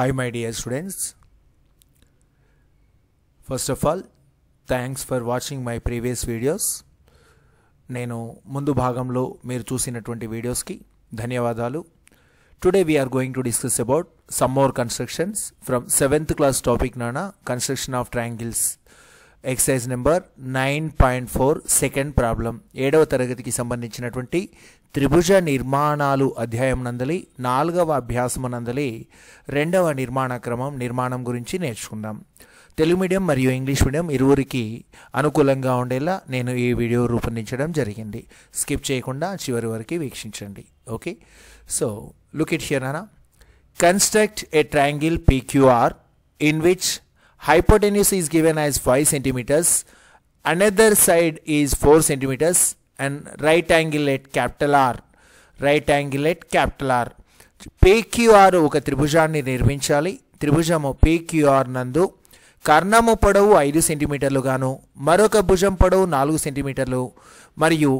Hi, my dear students first of all thanks for watching my previous videos నేను ముందు భాగంలో మీరు చూసినటువంటి వీడియోస్కి ధన్యవాదాలు today we're going to discuss about some more constructions from seventh class topic నానా construction of triangles exercise number nine point four second problem ఏడవ తరగతికి సంబంధించినటువంటి త్రిభుజ నిర్మాణాలు అధ్యాయం నందలి నాలుగవ అభ్యాసం నందలి రెండవ నిర్మాణ క్రమం నిర్మాణం గురించి నేర్చుకుందాం తెలుగు మీడియం మరియు ఇంగ్లీష్ మీడియం ఇరువురికి అనుకూలంగా ఉండేలా నేను ఈ వీడియో రూపొందించడం జరిగింది స్కిప్ చేయకుండా చివరి వరకు వీక్షించండి okay so look it here అనా construct a triangle P Q R in which hypotenuse is given as 5 centimeters another side is 4 centimeters and right angle at capital R right angle at capital R PQR ఒక త్రిభుజాన్ని నిర్మించాలి త్రిభుజము PQR నందు కర్ణము పొడవు ఐదు సెంటీమీటర్లు గాను మరొక భుజం పొడవు నాలుగు సెంటీమీటర్లు మరియు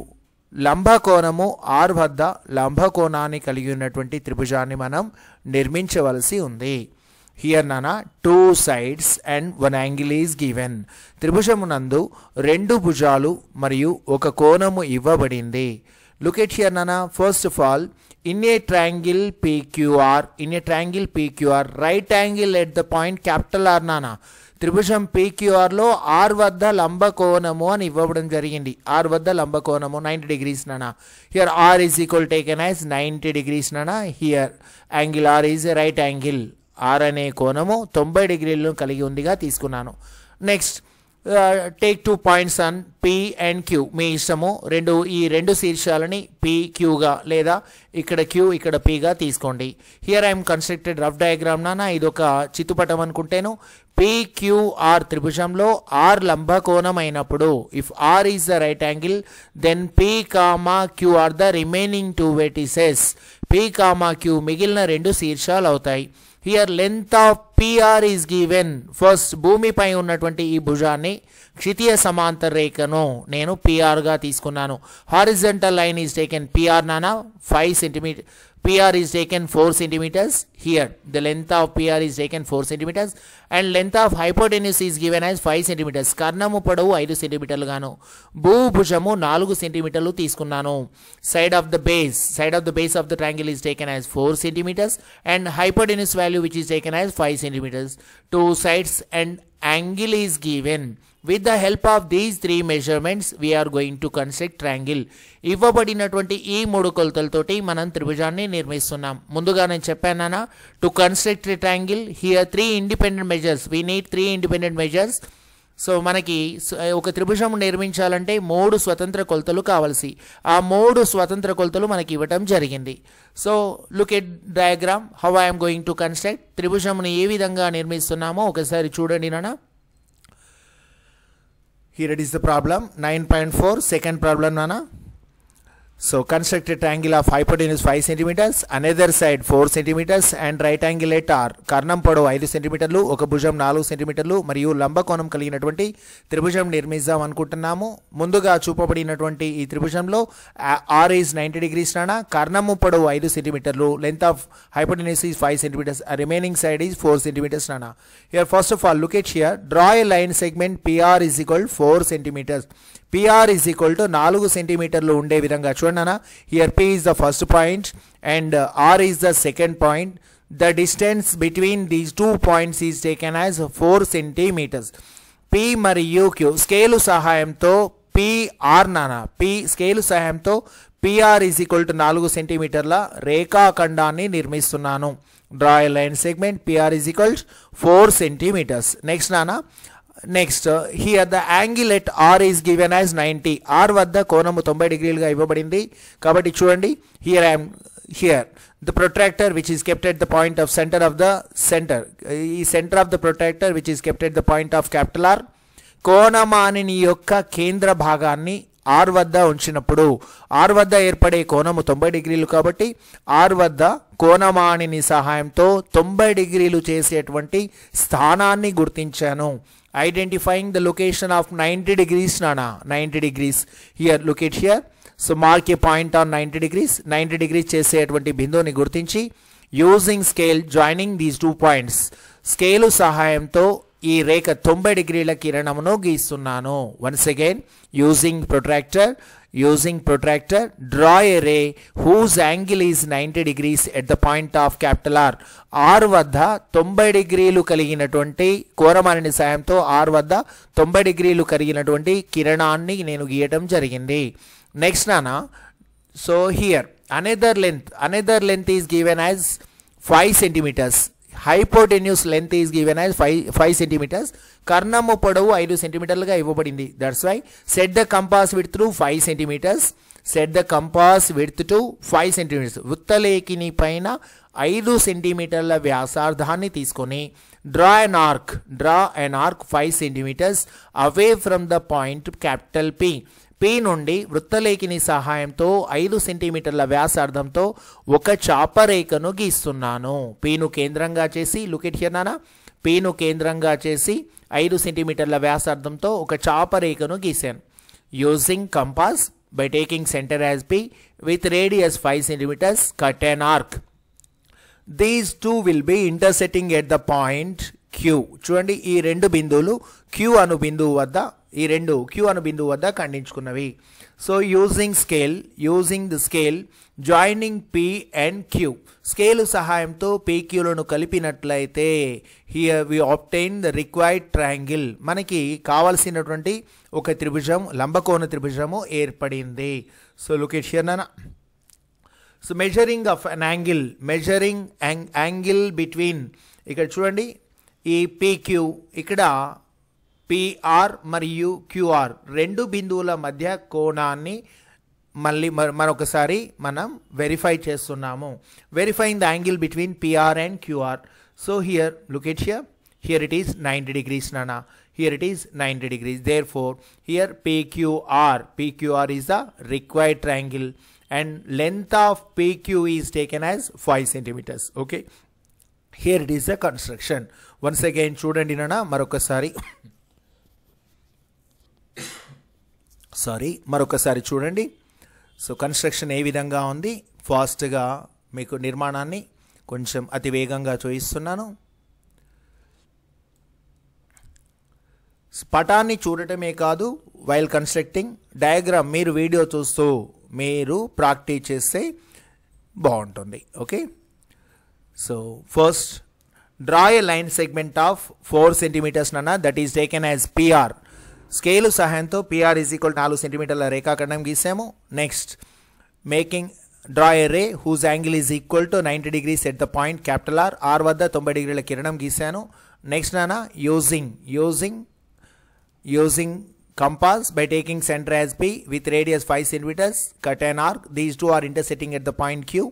లంబకోణము ఆర్ వద్ద లంబకోణాన్ని కలిగి ఉన్నటువంటి త్రిభుజాన్ని మనం నిర్మించవలసి ఉంది హియర్ నానా two sides and one angle is given త్రిభుజమునందు రెండు భుజాలు మరియు ఒక కోణము ఇవ్వబడింది లుకెట్ హియర్ నానా first of all in a triangle P Q R in a triangle P Q R right angle at the point capital R నానా త్రిభుజం పీక్యూఆర్లో ఆర్ వద్ద లంబకోణము అని ఇవ్వబడం జరిగింది ఆర్ వద్ద లంబకోణము నైంటీ డిగ్రీస్ నానా here R is equal taken as ninety degrees నానా here angle R is right angle R అనే కోణము తొంభై డిగ్రీలను కలిగి ఉందిగా తీసుకున్నాను next take two points on P and Q మీ ఇష్టము రెండు ఈ రెండు శీర్షాలని పి క్యూగా లేదా ఇక్కడ క్యూ ఇక్కడ పిగా తీసుకోండి here I'm constructed rough diagram నానా ఒక చిత్తుపటం అనుకుంటేను పిక్యూఆర్ త్రిభుజంలో ఆర్ లంబకోణం అయినప్పుడు if R is the right angle then P comma Q R the remaining two vertices P comma Q మిగిలిన రెండు శీర్షాలు అవుతాయి here length of P R is given first భూమిపై ఉన్నటువంటి ఈ భుజాన్ని క్షితీయ సమాంతర రేఖను నేను పిఆర్గా తీసుకున్నాను horizontal line is taken P R నానా five centimetre PR is taken 4 centimeters here. The length of PR is taken 4 centimeters and length of hypotenuse is given as 5 centimeters. కర్ణము పొడవు 5 సెంటీమీటర్లు గాను భూభుజము 4 సెంటీమీటర్లు తీసుకున్నాను side of the base side of the base of the triangle is taken as 4 centimetres and hypotenuse value which is taken as 5 centimetres two sides and angle is given with the help of these three measurements we're going to construct triangle ఇవ్వబడినటువంటి ఈ మూడు కొలతలతోటి మనం త్రిభుజాన్ని నిర్మిస్తున్నాం ముందుగా నేను చెప్పానా to construct triangle here three independent measures we need three independent measures so మనకి ఒక త్రిభుజం నిర్మించాలంటే మూడు స్వతంత్ర కొలతలు కావాల్సి ఆ మూడు స్వతంత్ర కొలతలు మనకి ఇవ్వటం జరిగింది so look at diagram how I'm going to construct త్రిభుజంను ఏ విధంగా నిర్మిస్తున్నామో ఒకసారి చూడండి నానా Here it is the problem 9.4 second problem Nana. So construct a of of five centimetres cm, side four centimetres and right angle angle R R. కర్ణం పొడవు 5 సెంటీమీటర్లు ఒక భుజం నాలుగు సెంటీమీటర్లు మరియు లంబకోణం కలిగినటువంటి త్రిభుజం నిర్మిద్దాం అనుకుంటున్నాము ముందుగా చూపబడినటువంటి ఈ త్రిభుజంలో ఆర్ ఈజ్ నైంటీ డిగ్రీస్ రానా కర్ణము పొడవు ఐదు సెంటీమీటర్లు length of hypotenuse is 5 centimetres remaining side is four centimetres రానా here first of all look at here draw line segment PR is equal 4 centimetres PR is equal to నాలుగు సెంటీమీటర్లు ఉండే విధంగా చూడండి here P is the first point and R is the second point the distance between these two points is taken as four centimetres P మరియు Q scale సహాయంతో P R నానా P scale సహాయంతో PR is equal to నాలుగు సెంటీమీటర్ల రేఖాఖండాన్ని నిర్మిస్తున్నాను draw line segment PR is equal four centimetres next నానా next here the angle at R is given as ninety R వద్ద కోణము తొంభై డిగ్రీలుగా ఇవ్వబడింది కాబట్టి చూడండి here I'm here the protractor which is kept at the point of centre of the centre ఈ centre of the protractor which is kept at the point of capital R కోణమానిని యొక్క కేంద్ర భాగాన్ని ఆర్ వద్ద ఉంచినప్పుడు ఆర్ వద్ద ఏర్పడే కోణము తొంభై డిగ్రీలు కాబట్టి ఆర్ వద్ద కోణమాణిని సహాయంతో తొంభై డిగ్రీలు చేసేటువంటి స్థానాన్ని గుర్తించాను identifying the location of ninety degrees నానా ninety degrees here locate here so mark a point on ninety degrees ninety degrees చేసేటువంటి బిందువుని గుర్తించి using scale joining these two points scale సహాయంతో ఈ రేఖ తొంభై డిగ్రీల కిరణమును గీస్తున్నాను once again using protractor using protractor draw a ray whose angle is ninety degrees at the point of capital R R వద్ద తొంభై డిగ్రీలు కలిగినటువంటి కోరమారిని సాయంతో ఆర్ వద్ద తొంభై డిగ్రీలు కలిగినటువంటి కిరణాన్ని నేను గీయటం జరిగింది నెక్స్ట్ నానా so here another length another length is given as five centimetres hypotenuse length is given is five five centimetres కర్ణము పొడవు ఐదు సెంటీమీటర్లుగా ఇవ్వబడింది that's why set the compass with through five centimetres set the compass width to five centimetres వృత్తలేఖిని పైన ఐదు సెంటీమీటర్ల వ్యాసార్థాన్ని తీసుకొని draw an arc draw an arc five centimetres away from the point capital P P నుండి వృత్తలేఖిని సహాయంతో ఐదు సెంటీమీటర్ల వ్యాసార్థంతో ఒక చాపరేఖను గీస్తున్నాను పీను కేంద్రంగా చేసి లుకెట్ హియర్ పీను కేంద్రంగా చేసి ఐదు సెంటీమీటర్ల వ్యాసార్థంతో ఒక చాపరేఖను గీశాను using compass by taking centre as P with radius five centimetres cut and arc these two will be intersecting at the point Q చూడండి ఈ రెండు బిందువులు క్యూ అను బిందువు వద్ద ఈ రెండు క్యూ అను బిందువు వద్ద ఖండించుకున్నవి so using scale using the scale joining P and Q scale సహాయంతో క్యూలను కలిపినట్లయితే here we obtain the required triangle మనకి కావలసినటువంటి ఒక త్రిభుజం లంబకోణ త్రిభుజము ఏర్పడింది so location so measuring of an angle measuring angle between ఇక్కడ చూడండి ఈ పీక్యూ ఇక్కడ పిఆర్ మరియు క్యూఆర్ రెండు బిందువుల మధ్య కోణాన్ని మళ్ళీ మరొకసారి మనం వెరిఫై చేస్తున్నాము verifying the angle between PR and QR so here locate here here it is ninety degrees నానా here it is ninety degrees therefore here PQR PQR is the required triangle and length of PQ is taken as five centimetres okay here it is the construction once again చూడండి నానా మరొకసారి sorry మరొకసారి చూడండి so construction ఏ విధంగా ఉంది ఫాస్ట్గా మీకు నిర్మాణాన్ని కొంచెం అతి వేగంగా చూయిస్తున్నాను పటాన్ని చూడటమే కాదు వైల్ కన్స్ట్రక్టింగ్ డయాగ్రామ్ మీరు వీడియో చూస్తూ మీరు ప్రాక్టీస్ చేస్తే బాగుంటుంది okay so first draw a line segment of four centimetres నన్న that is taken as PR scale సహాయంతో పిఆర్ ఈజ్ ఈక్వల్ నాలుగు సెంటీమీటర్ల రేఖాఖండం గీసాము next making draw a ray whose angle is equal to ninety degrees at the point capital R R వద్ద తొంభై డిగ్రీల కిరణం గీశాను నెక్స్ట్ నానా using using using compass by taking centre as B with radius five centimetres cut and arc these two are intersecting at the point Q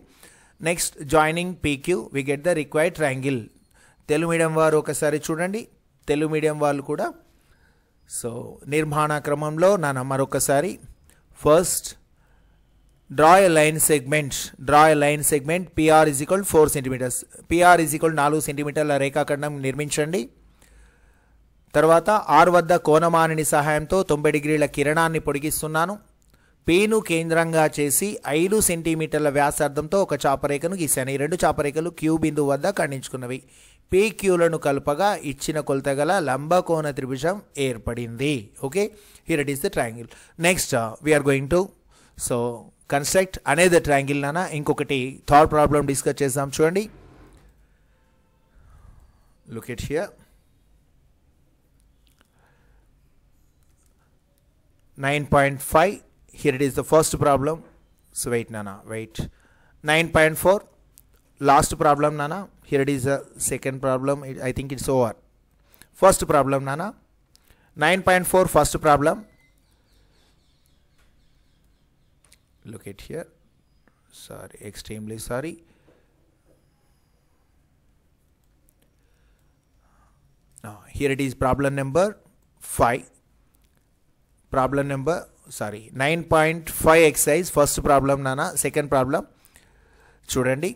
next joining PQ we get the required triangle Telugu medium వారు ఒకసారి చూడండి Telugu medium వాళ్ళు కూడా so నిర్మాణ క్రమంలో నా మరొకసారి first draw a line segment draw a line segment PR is equal four centimetres PR is equal నాలుగు సెంటీమీటర్ల రేఖాఖండం నిర్మించండి తర్వాత ఆర్ వద్ద కోనమానిని సహాయంతో తొంభై డిగ్రీల కిరణాన్ని పొడిగిస్తున్నాను పేను కేంద్రంగా చేసి ఐదు సెంటీమీటర్ల వ్యాసార్థంతో ఒక చాపరేఖను గీశాను ఈ రెండు చాపరేఖలు క్యూ బిందు వద్ద ఖండించుకున్నవి పీక్యూలను కలపగా ఇచ్చిన కొలత గల లంబకోణ త్రిభుజం ఏర్పడింది okay here it is the triangle next we are going to so construct అనేది ట్రయాంగిల్ నానా ఇంకొకటి థర్డ్ ప్రాబ్లం డిస్కస్ చేద్దాం చూడండి look it here nine point five here it is the first problem so wait నానా wait nine point four last problem నానా here it is a second problem I think it's over first problem Nana 9.4 first problem look at here sorry extremely sorry now here it is problem number 5 problem number sorry 9.5 exercise first problem nana second problem చూడండి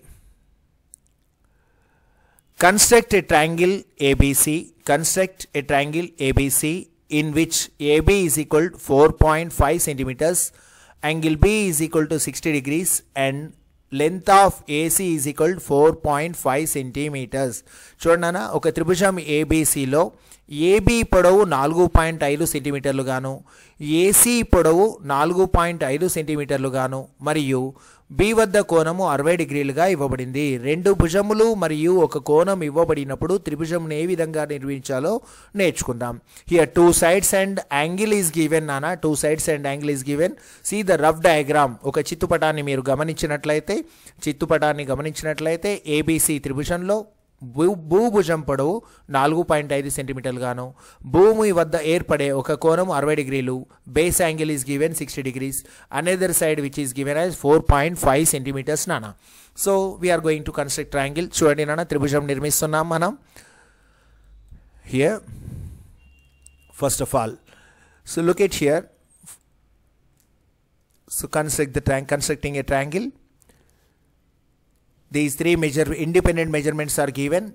Construct a triangle ABC. Construct a triangle ABC in which AB is equal to 4.5 centimeters, angle B is equal to 60 degrees and length of AC is equal to 4.5 centimeters centimetres చూడన్న ఒక త్రిభుజం ఏబీసీలో AB పొడవు నాలుగు point ఐదు సెంటీమీటర్లు గాను AC పొడవు నాలుగు పాయింట్ ఐదు సెంటీమీటర్లు గాను మరియు బి వద్ద కోణము అరవై డిగ్రీలుగా ఇవ్వబడింది రెండు భుజములు మరియు ఒక కోణం ఇవ్వబడినప్పుడు త్రిభుజంను ఏ విధంగా నిర్మించాలో నేర్చుకుందాం here two sides and angle is given నానా two sides and angle is given see the rough diagram ఒక చిత్తుపటాన్ని మీరు గమనించినట్లయితే చిత్తుపటాన్ని గమనించినట్లయితే ఏబీసీ త్రిభుజంలో భూ పొడవు నాలుగు పాయింట్ ఐదు సెంటీమీటర్లు గాను భూమి వద్ద ఏర్పడే ఒక కోణం అరవై డిగ్రీలు base angle is given sixty degrees another side which is given as four point five centimetres నానా so we are going to construct triangle చూడండి నాన్న త్రిభుజం నిర్మిస్తున్నాం మనం here first of all so locate here so construct the triangle constructing a triangle These three measure, independent measurements are given.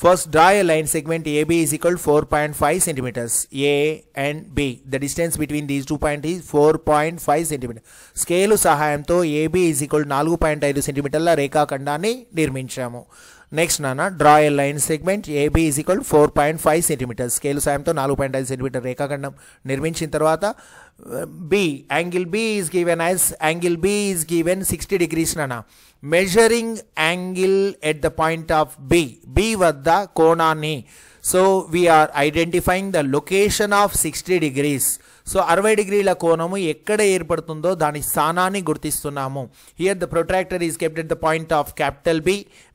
First, draw a line segment AB is equal 4.5 centimeters. A and B. The distance between these two points is 4.5 centimeters. Scale సహాయంతో ab is equal 4.5 point la సెంటీమీటర్ల kandani nirminchamu next నాన్న draw a line segment AB is equal four point five centimetres scale సాయంతో నాలుగు point ఐదు centimetre రేఖాఖండం నిర్మించిన తర్వాత B, angle B is given as angle B is given 60 degrees nana. Measuring angle at the point of B, B vadda kona ni So we are identifying the location of 60 degrees. so so అరవై డిగ్రీల కోణము ఎక్కడ ఏర్పడుతుందో దాని స్థానాన్ని గుర్తిస్తున్నాము here the protractor is kept at the point of capital B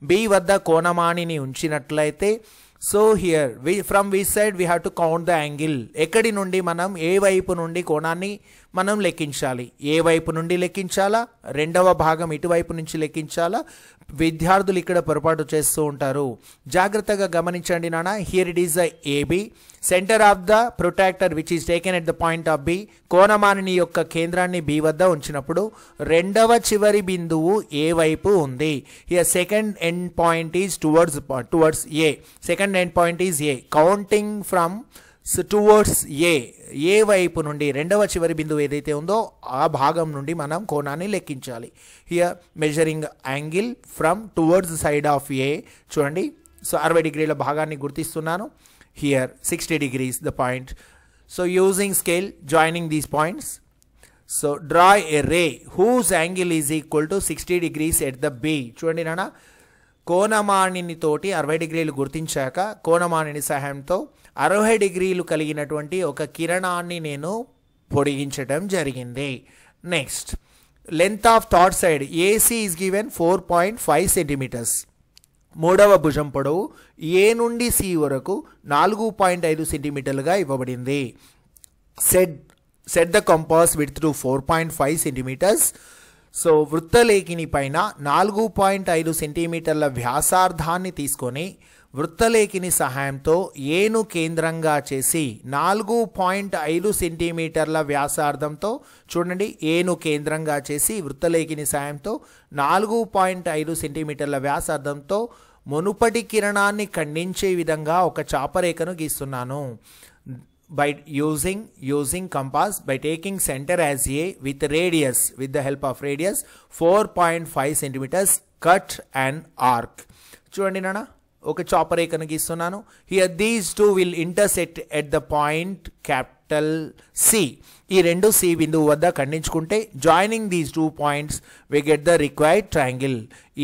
B వద్ద కోణమాణిని ఉంచినట్లయితే so here we from we side we have to count the angle ఎక్కడి నుండి మనం ఏ వైపు నుండి కోణాన్ని మనం లెక్కించాలి ఏ వైపు నుండి లెక్కించాలా రెండవ భాగం ఇటువైపు నుంచి లెక్కించాలా విద్యార్థులు ఇక్కడ పొరపాటు చేస్తూ ఉంటారు జాగ్రత్తగా గమనించండి నాన్న here it is the AB centre of the protractor which is taken at the point of B కోణమాని యొక్క కేంద్రాన్ని బి వద్ద ఉంచినప్పుడు రెండవ చివరి బిందువు ఏ వైపు ఉంది here second end point is towards towards A second end point is A counting from towards A A వైపు నుండి రెండవ చివరి బిందువు ఏదైతే ఉందో ఆ భాగం నుండి మనం కోణాన్ని లెక్కించాలి here measuring angle from towards side of A చూడండి సో అరవై డిగ్రీల భాగాన్ని గుర్తిస్తున్నాను here sixty degrees the point so using scale joining these points so draw a ray whose angle is equal to sixty degrees at the B చూడండి నానా తోటి అరవై డిగ్రీలు గుర్తించాక కోనమాణిని సహాయంతో అరవై డిగ్రీలు కలిగినటువంటి ఒక కిరణాన్ని నేను పొడిగించడం జరిగింది next length of that side AC is given four point five centimetres మూడవ భుజం పొడవు ఏ నుండి సి వరకు నాలుగు పాయింట్ ఐదు సెంటీమీటర్లుగా ఇవ్వబడింది said set the compass with to four point five centimetres so వృత్తలేఖిని పైన నాలుగు పాయింట్ ఐదు సెంటీమీటర్ల వ్యాసార్థాన్ని తీసుకొని వృత్తలేఖిని సహాయంతో ఏను కేంద్రంగా చేసి నాలుగు పాయింట్ ఐదు సెంటీమీటర్ల వ్యాసార్థంతో చూడండి ఏను కేంద్రంగా చేసి వృత్తలేఖిని సహాయంతో నాలుగు పాయింట్ ఐదు సెంటీమీటర్ల వ్యాసార్థంతో మునుపటి కిరణాన్ని ఖండించే విధంగా ఒక చాపరేఖను గీస్తున్నాను by using using compass by taking center as A with radius with the help of radius 4.5 centimeters cut an arc. చూడండి నాన్న ఒక చాపర్ ఏ గీస్తున్నాను here these two will intersect at the point capital C ఈ రెండు సి బిందువు వద్ద ఖండించుకుంటే joining these two points we get the required triangle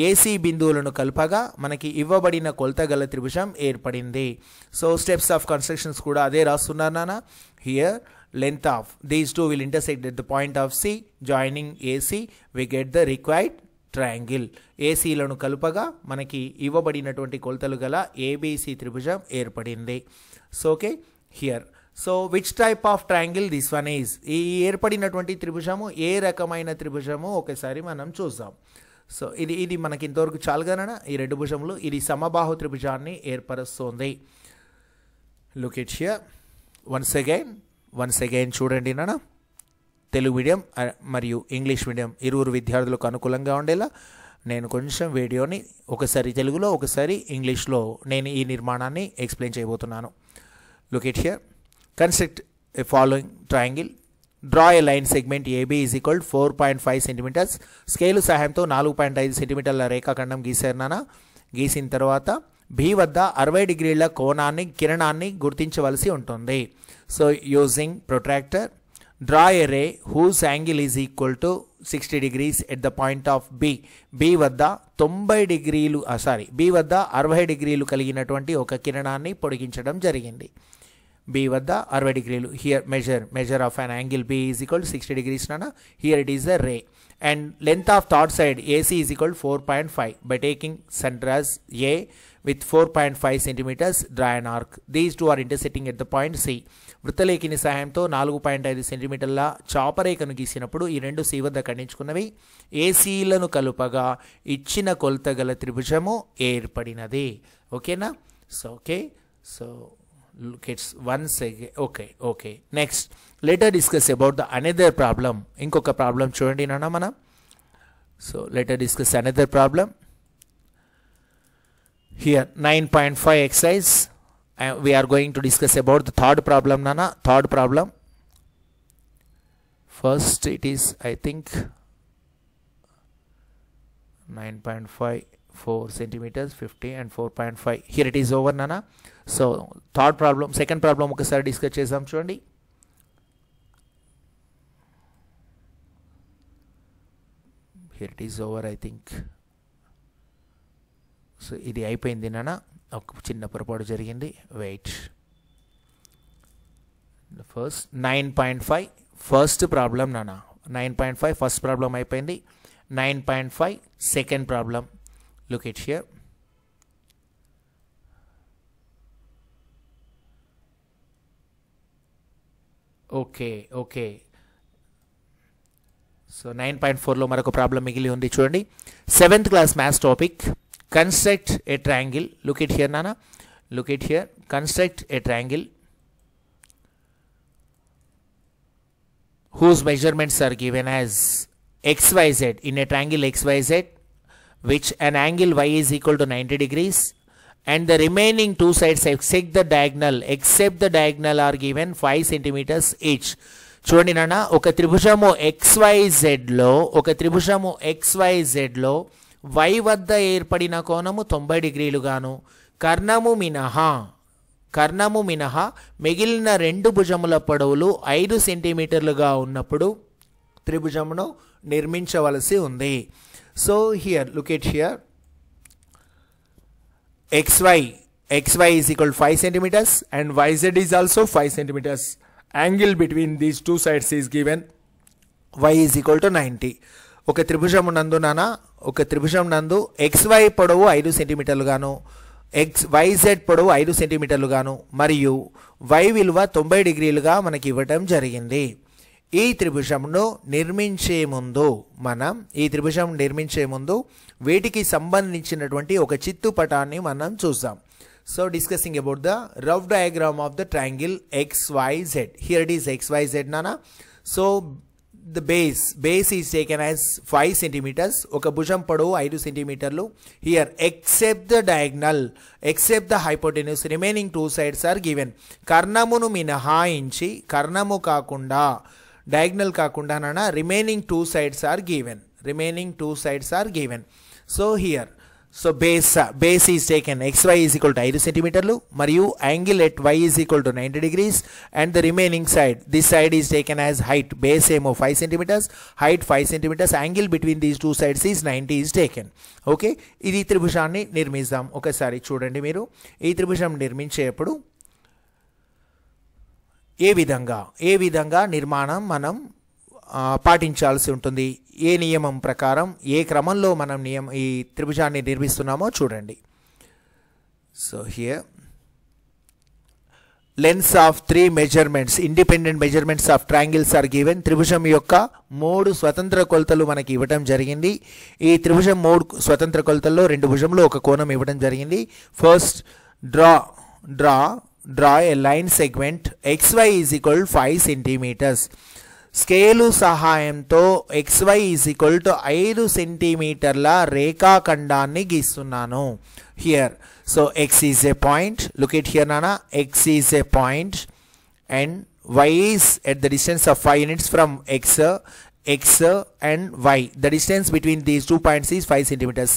AC బిందువులను కలపగా మనకి ఇవ్వబడిన కొలత గల త్రిభుజం ఏర్పడింది సో స్టెప్స్ ఆఫ్ కన్స్ట్రక్షన్స్ కూడా అదే రాస్తున్నారు నాన్న here length of these two will intersect at the point of C joining AC we get the required triangle ఏసీలను కలుపగా మనకి ఇవ్వబడినటువంటి కొలతలు గల ఏబీసీ త్రిభుజం ఏర్పడింది so okay here so which type of triangle this one is ఈ ఏర్పడినటువంటి త్రిభుజము ఏ రకమైన త్రిభుజము ఒకసారి మనం చూద్దాం సో ఇది ఇది మనకి ఇంతవరకు చాలుగానన ఈ రెండు భుజములు ఇది సమబాహు త్రిభుజాన్ని ఏర్పరుస్తుంది look once again once again చూడండి నాన్న తెలుగు మీడియం మరియు ఇంగ్లీష్ మీడియం ఇరువురు విద్యార్థులకు అనుకూలంగా ఉండేలా నేను కొంచెం వీడియోని ఒకసారి తెలుగులో ఒకసారి ఇంగ్లీష్లో నేను ఈ నిర్మాణాన్ని ఎక్స్ప్లెయిన్ చేయబోతున్నాను look here construct a following triangle. Draw a line segment AB is equal four point five centimetres scale సహాయంతో నాలుగు పాయింట్ ఐదు సెంటీమీటర్ల రేఖాఖండం గీశారు నాన్న గీసిన తర్వాత బి వద్ద అరవై డిగ్రీల కోణాన్ని కిరణాన్ని గుర్తించవలసి ఉంటుంది so using protractor draw a ray whose angle is equal to sixty degrees at the point of B B వద్ద తొంభై డిగ్రీలు సారీ బి వద్ద అరవై డిగ్రీలు కలిగినటువంటి ఒక కిరణాన్ని పొడిగించడం జరిగింది బి వద్ద అరవై డిగ్రీలు here measure measure of an angle B is equal sixty degrees నా here it is the ray and length of third side AC is equal four point five by taking centres A with 4.5 centimetres draw and arc these two are intersecting at the point C వృత్తలేఖిని సహాయంతో నాలుగు point ఐదు సెంటీమీటర్ల చాపరేఖను గీసినప్పుడు ఈ రెండు C వద్ద ఖండించుకున్నవి ఏసీలను కలుపగా ఇచ్చిన కొలత గల త్రిభుజము ఏర్పడినది ఓకేనా so okay so look it's one second okay okay next later discuss about the another problem ఇంకొక ప్రాబ్లం చూడండి nana మనం so later discuss another problem here nine point five exercise we are going to discuss about the third problem nana third problem first it is i think 9.54 centimeters 50 and 4.5 here it is over nana so third problem second problem ఒకసారి discuss చేద్దాం చూడండి here it is over I think so ఇది అయిపోయింది నాన్న ఒక చిన్న పొరపాటు జరిగింది wait first nine point five first problem నాన్న nine point five first problem అయిపోయింది nine point five second problem look it okay okay so nine point ఫోర్లో మరొక ప్రాబ్లం మిగిలి ఉంది చూడండి seventh class maths topic construct a triangle look it here నానా look it here construct a triangle whose measurements are given as xyz in a triangle xyz which an angle y is equal to 90 degrees and the remaining two sides except the diagonal except the diagonal are given 5 centimeters each చూడండి నాన్న ఒక త్రిభుజము ఎక్స్వైజెడ్లో ఒక త్రిభుజము ఎక్స్వైజెడ్లో why వద్ద ఏర్పడిన కోణము తొంభై డిగ్రీలుగాను కర్ణము మినహా కర్ణము మినహా మిగిలిన రెండు భుజముల పొడవులు ఐదు సెంటీమీటర్లుగా ఉన్నప్పుడు త్రిభుజమును నిర్మించవలసి ఉంది so here locate here xy xy is equal to 5 centimeters and yz is also 5 centimeters angle between these two sides is given y is equal to 90 ఒక త్రిభుజం నందు నాన్న ఒక త్రిభుజం నందు xy పొడవు ఐదు సెంటీమీటర్లు గాను ఎక్స్ వైజెడ్ పొడవు ఐదు సెంటీమీటర్లు గాను మరియు వై విలువ తొంభై డిగ్రీలుగా మనకి ఇవ్వటం జరిగింది ఈ త్రిభుజంను నిర్మించే ముందు మనం ఈ త్రిభుజం నిర్మించే ముందు వీటికి సంబంధించినటువంటి ఒక చిత్తు పటాన్ని మనం చూద్దాం so discussing about the rough diagram of the triangle X Y Z here it is X Y Z నానా so the base base is taken as five centimetres ఒక భుజం పొడవు ఐదు సెంటీమీటర్లు here except the diagonal except the hypotenuse remaining two sides are given కర్ణమును మినహాయించి కర్ణము కాకుండా డయాగ్నల్ కాకుండా నాన్న remaining two sides are given remaining two sides are given so here so base base is taken XY is equal to ఐదు సెంటీమీటర్లు మరియు angle at Y is equal to ninety degrees and the remaining side this side is taken as height base ఏమో five centimetres height five centimetres angle between these two sides is ninety is taken okay ఇది త్రిభుజాన్ని నిర్మిస్తాం ఒకసారి చూడండి మీరు ఈ త్రిభుజం నిర్మించేటప్పుడు ఏ విధంగా ఏ విధంగా నిర్మాణం మనం పాటించాల్సి ఉంటుంది ఏ నియమం ప్రకారం ఏ క్రమంలో మనం నియమ ఈ త్రిభుజాన్ని నిర్మిస్తున్నామో చూడండి so here lengths of three measurements independent measurements of triangles are given త్రిభుజం యొక్క మూడు స్వతంత్ర కొలతలు మనకి ఇవ్వడం జరిగింది ఈ త్రిభుజం మూడు స్వతంత్ర కొలతల్లో రెండు భుజంలో ఒక కోణం ఇవ్వడం జరిగింది first draw draw draw a line segment xy is equal to 5 centimeters scale సహాయంతో ఎక్స్వై ఈజ్ ఈక్వల్ టు ఐదు సెంటీమీటర్ల రేఖాఖండాన్ని గీస్తున్నాను here so X is a point look at here నానా X is a point and Y is at the distance of five units from X x and y the distance between these two points is five centimetres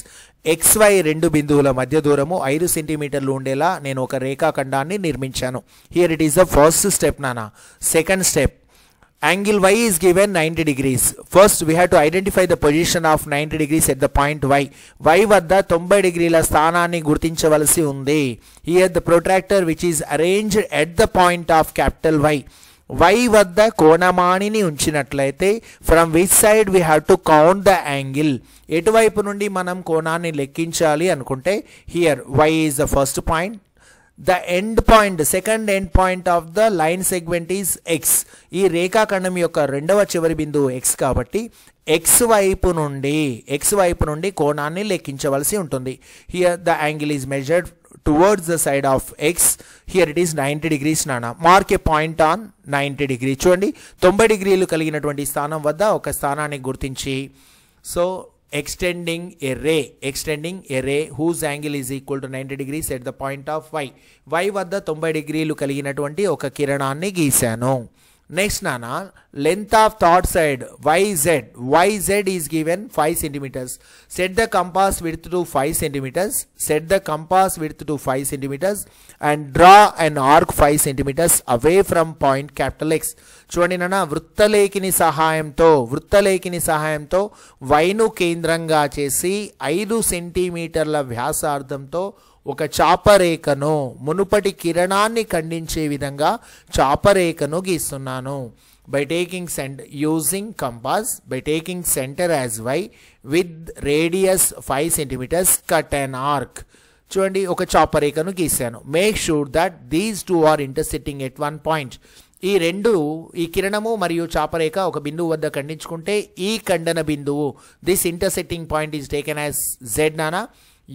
XY రెండు బిందువుల మధ్య దూరము ఐదు సెంటీమీటర్లు ఉండేలా నేను ఒక రేఖాఖండాన్ని నిర్మించాను here it is the first step నానా second step angle Y is given ninety degrees first we have to identify the position of ninety degrees at the point Y Y వద్ద తొంభై డిగ్రీల స్థానాన్ని గుర్తించవలసి ఉంది here the protractor which is arranged at the point of capital Y Y వద్ద కోణమాణిని ఉంచినట్లయితే from which side we have to count the angle ఎటువైపు నుండి మనం కోణాన్ని లెక్కించాలి అనుకుంటే here Y is the first point the end point second end point of the line segment is X ఈ రేఖాఖండం యొక్క రెండవ చివరి బిందువు ఎక్స్ కాబట్టి ఎక్స్ వైపు నుండి ఎక్స్ వైపు నుండి కోణాన్ని లెక్కించవలసి ఉంటుంది here the angle is measured towards the side of x here it is 90 degrees nana mark a point on 90 degree చూడండి 90 డిగ్రీలు కలిగినటువంటి స్థానం వద్ద ఒక స్థానాన్ని గుర్తించి so extending a ray extending a ray whose angle is equal to 90 degrees at the point of y y వద్ద 90 డిగ్రీలు కలిగినటువంటి ఒక కిరణాన్ని గీశాను నెక్స్ట్ నాన్న length of third side YZ YZ is given five centimetres set the compass width to five centimetres set the compass width to five centimetres and draw and arc five centimetres away from point capital X చూడండి నాన్న వృత్తలేఖిని సహాయంతో వృత్తలేఖిని సహాయంతో wine కేంద్రంగా చేసి ఐదు సెంటీమీటర్ల వ్యాసార్థంతో ఒక చాపరేఖను మునుపటి కిరణాన్ని ఖండించే విధంగా చాపరేఖను గీస్తున్నాను by taking center using compass by taking centre as Y with radius five centimetres cut an arc చూడండి ఒక చాపరేఖను గీశాను make sure that these two are intersecting at one point ఈ రెండు ఈ కిరణము మరియు చాపరేఖ ఒక బిందువు వద్ద ఖండించుకుంటే ఈ ఖండన బిందువు this intersecting point is taken as Z నానా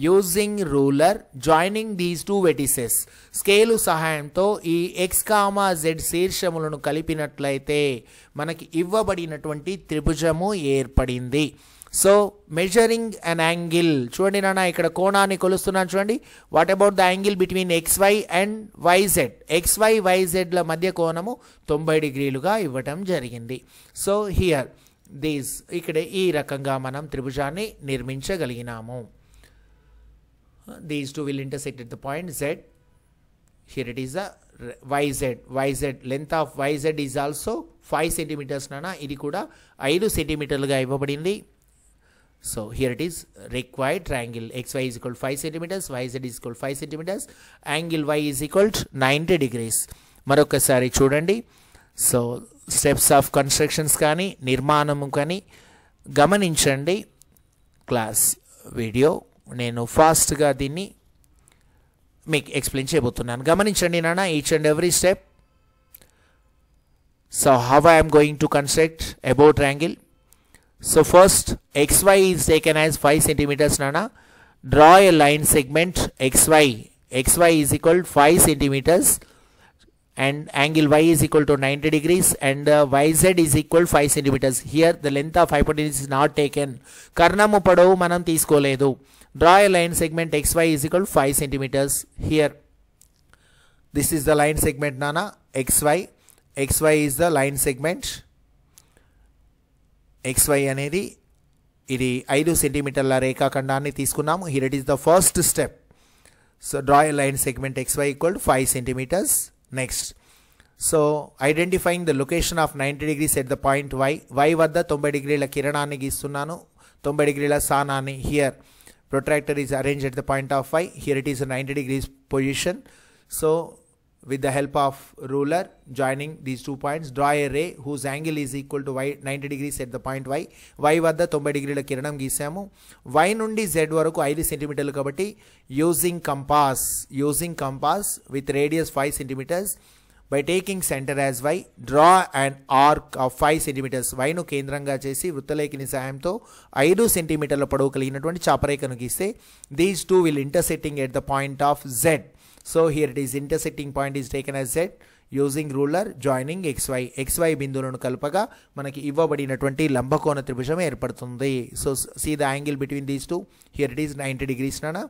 using ruler joining these two vertices scale సహాయంతో ఈ ఎక్స్ కామా జెడ్ శీర్షములను కలిపినట్లయితే మనకి ఇవ్వబడినటువంటి త్రిభుజము ఏర్పడింది సో మెజరింగ్ అన్ యాంగిల్ చూడండి నాన్న ఇక్కడ కోణాన్ని కొలుస్తున్నాను చూడండి what about the angle between XY and YZ XY వైజెడ్ల మధ్య కోణము తొంభై డిగ్రీలుగా ఇవ్వటం జరిగింది సో హియర్ దీస్ ఇక్కడ ఈ రకంగా మనం త్రిభుజాన్ని నిర్మించగలిగినాము these two will intersect at the point z here it is the yz yz length of yz is also five centimetres నానా ఇది కూడా ఐదు సెంటీమీటర్లుగా ఇవ్వబడింది so here it is required triangle XY is equal five centimetres YZ is equal five centimetres angle Y is equal ninety degrees మరొకసారి చూడండి so steps of constructions కానీ నిర్మాణము కానీ గమనించండి క్లాస్ వీడియో నేను ఫాస్ట్గా దీన్ని మీకు ఎక్స్ప్లెయిన్ చేయబోతున్నాను గమనించండి నాన్న each and every step so how I'm going to construct about angle so first xy is taken as five centimetres నాన్న draw a line segment xy xy is equal five centimetres and angle y is equal to ninety degrees and yz is equal five centimetres here the length of hypotenuse is not taken కర్ణము పొడవు మనం తీసుకోలేదు draw a line segment xy is equal to 5 centimeters here this is the line segment nana xy xy is the line segment xy anedi idi 5 centimeter la reka kanda kandani teeskunam here it is the first step so draw a line segment xy equal to 5 centimeters next so identifying the location of 90 degrees at the point y y vadha 90 degree la kiranani gisthunanu 90 degree la sanani here protractor is arranged at the point of phi here it is a 90 degrees position so with the help of ruler joining these two points draw a ray whose angle is equal to y 90 degrees at the point y y వద్ద 90 degree la kiranam గీసాము y nundi z varaku 5 cm kabatti using compass using compass with radius 5 cm by taking centre as Y draw and arc of five centimetres వైను కేంద్రంగా చేసి వృత్తలేఖిని సహాయంతో ఐదు సెంటీమీటర్ల పొడవు కలిగినటువంటి చాపరేఖను గీస్తే these two will intersecting at the point of Z so here it is intersecting point is taken as Z using ruler joining XY XY బిందువులను కలపగా మనకి ఇవ్వబడినటువంటి లంబకోణ త్రిభుజం ఏర్పడుతుంది so see the angle between these two here it is ninety degrees నానా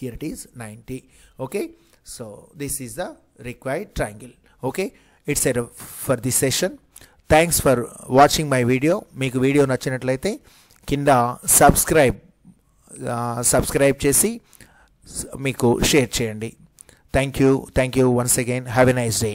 here it is ninety okay so this is the required triangle okay it's it for this session thanks for watching my video మీకు video నచ్చినట్లయితే కింద subscribe subscribe చేసి మీకు share చేయండి thank you thank you once again have a nice day